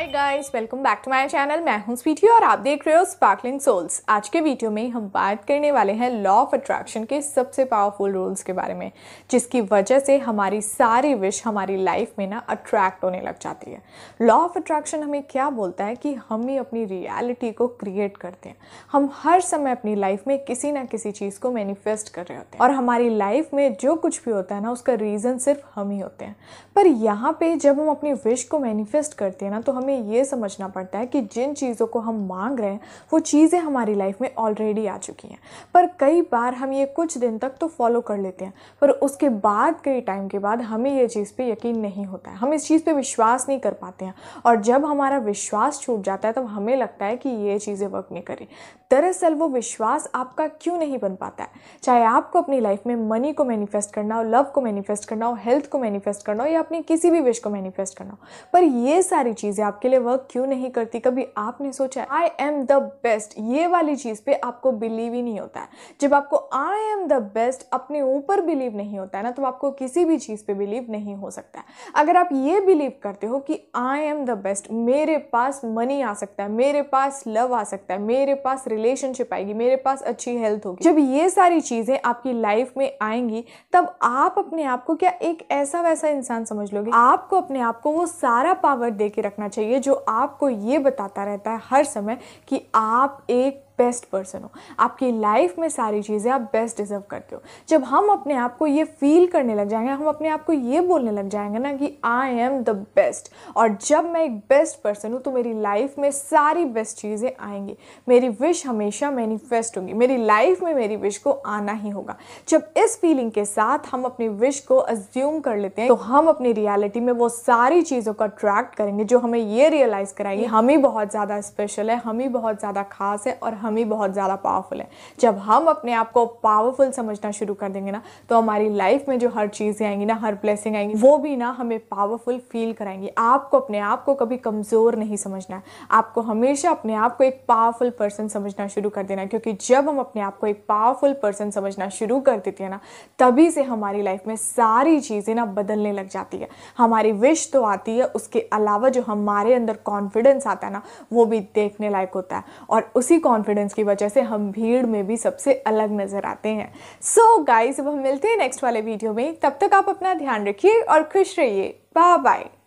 hi guys welcome back to my channel मैं हूं स्वीटी और आप देख रहे हो स्पार्कलिंग सोल्स आज के वीडियो में हम बात करने वाले हैं लॉ ऑफ अट्रैक्शन के सबसे पावरफुल रूल्स के बारे में जिसकी वजह से हमारी सारी विश हमारी लाइफ में ना अट्रैक्ट होने लग जाती है लॉ ऑफ अट्रैक्शन हमें क्या बोलता है कि हम ही अपनी रियलिटी को क्रिएट करते हैं हम हर समय अपनी लाइफ में किसी ना किसी चीज़ को मैनिफेस्ट कर रहे होते हैं और हमारी लाइफ में जो कुछ भी होता है ना उसका रीज़न सिर्फ हम ही होते हैं पर यहाँ पर जब हम अपनी विश को मैनिफेस्ट करते हैं ना तो हमें हमें ये समझना पड़ता है कि जिन चीज़ों को हम मांग रहे हैं वो चीज़ें हमारी लाइफ में ऑलरेडी आ चुकी हैं पर कई बार हम ये कुछ दिन तक तो फॉलो कर लेते हैं पर उसके बाद कई टाइम के बाद हमें ये चीज़ पर यकीन नहीं होता है हम इस चीज़ पर विश्वास नहीं कर पाते हैं और जब हमारा विश्वास छूट जाता है तब तो हमें लगता है कि ये चीज़ें वर्क नहीं करी दरअसल वो विश्वास आपका क्यों नहीं बन पाता है चाहे आपको अपनी लाइफ में मनी को मैनिफेस्ट करना हो लव को मैनिफेस्ट करना हो हेल्थ को मैनिफेस्ट करना हो या अपनी किसी भी विश को मैनिफेस्ट करना हो पर ये सारी चीज़ें आप आपके लिए वर्क क्यों नहीं करती कभी आपने सोचा आई एम द बेस्ट ये वाली चीज़ पे आपको बिलीव ही नहीं होता है जब आपको आई एम द बेस्ट अपने ऊपर बिलीव नहीं होता है ना तो आपको किसी भी चीज़ पे बिलीव नहीं हो सकता है अगर आप ये बिलीव करते हो कि आई एम द बेस्ट मेरे पास मनी आ सकता है मेरे पास लव आ सकता है मेरे पास रिलेशनशिप आएगी मेरे पास अच्छी हेल्थ होगी जब ये सारी चीज़ें आपकी लाइफ में आएंगी तब आप अपने आप को क्या एक ऐसा वैसा इंसान समझ लोगे आपको अपने आप को वो सारा पावर दे के रखना चाहिए चाहिए जो आपको ये बताता रहता है हर समय कि आप एक बेस्ट पर्सन हो आपकी लाइफ में सारी चीज़ें आप बेस्ट डिज़र्व करते हो जब हम अपने आप को ये फील करने लग जाएंगे हम अपने आप को ये बोलने लग जाएंगे ना कि आई एम द बेस्ट और जब मैं एक बेस्ट पर्सन हूँ तो मेरी लाइफ में सारी बेस्ट चीज़ें आएंगी मेरी विश हमेशा मैनिफेस्ट होंगी मेरी लाइफ में मेरी विश को आना ही होगा जब इस फीलिंग के साथ हम अपनी विश को अज्यूम कर लेते हैं तो हम अपनी रियलिटी में वो सारी चीज़ों को अट्रैक्ट करेंगे जो हमें ये रियलाइज़ कराएंगे हम ही बहुत ज़्यादा स्पेशल है हम ही बहुत ज़्यादा खास है और हम हम ही बहुत ज़्यादा पावरफुल हैं जब हम अपने आप को पावरफुल समझना शुरू कर देंगे ना तो हमारी लाइफ में जो हर चीज़ें आएंगी ना हर ब्लेसिंग आएंगी वो भी ना हमें पावरफुल फील कराएंगी आपको अपने आप को कभी कमज़ोर नहीं समझना है आपको हमेशा अपने आप को एक पावरफुल पर्सन समझना शुरू कर देना है क्योंकि जब हम अपने आप को एक पावरफुल पर्सन समझना शुरू कर देते हैं ना तभी से हमारी लाइफ में सारी चीज़ें ना बदलने लग जाती है हमारी विश तो आती है उसके अलावा जो हमारे अंदर कॉन्फिडेंस आता है ना वो भी देखने लायक होता है और उसी कॉन्फिडेंस कॉन्फिडेंस की वजह से हम भीड़ में भी सबसे अलग नज़र आते हैं सो so, गाइस अब हम मिलते हैं नेक्स्ट वाले वीडियो में तब तक आप अपना ध्यान रखिए और खुश रहिए बाय बाय